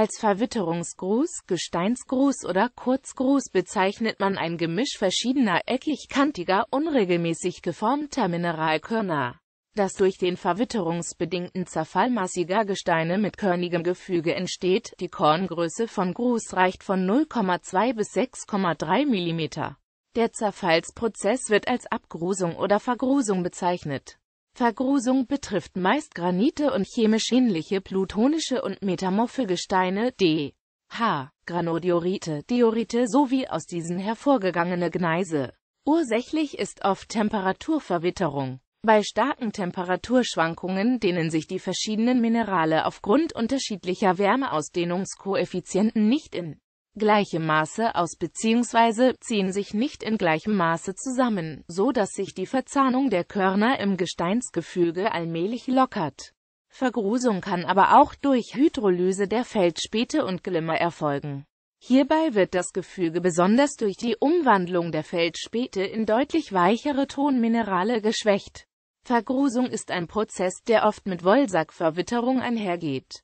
Als Verwitterungsgruß, Gesteinsgruß oder Kurzgruß bezeichnet man ein Gemisch verschiedener, eckig-kantiger, unregelmäßig geformter Mineralkörner, das durch den verwitterungsbedingten Zerfall massiger Gesteine mit körnigem Gefüge entsteht. Die Korngröße von Gruß reicht von 0,2 bis 6,3 mm. Der Zerfallsprozess wird als Abgrusung oder Vergrusung bezeichnet Vergrusung betrifft meist Granite und chemisch ähnliche plutonische und metamorphe Gesteine, H. Granodiorite, Diorite sowie aus diesen hervorgegangene Gneise. Ursächlich ist oft Temperaturverwitterung. Bei starken Temperaturschwankungen, dehnen sich die verschiedenen Minerale aufgrund unterschiedlicher Wärmeausdehnungskoeffizienten nicht in gleichem Maße aus bzw. ziehen sich nicht in gleichem Maße zusammen, so dass sich die Verzahnung der Körner im Gesteinsgefüge allmählich lockert. Vergrusung kann aber auch durch Hydrolyse der Feldspäte und Glimmer erfolgen. Hierbei wird das Gefüge besonders durch die Umwandlung der Feldspäte in deutlich weichere Tonminerale geschwächt. Vergrusung ist ein Prozess, der oft mit Wollsackverwitterung einhergeht.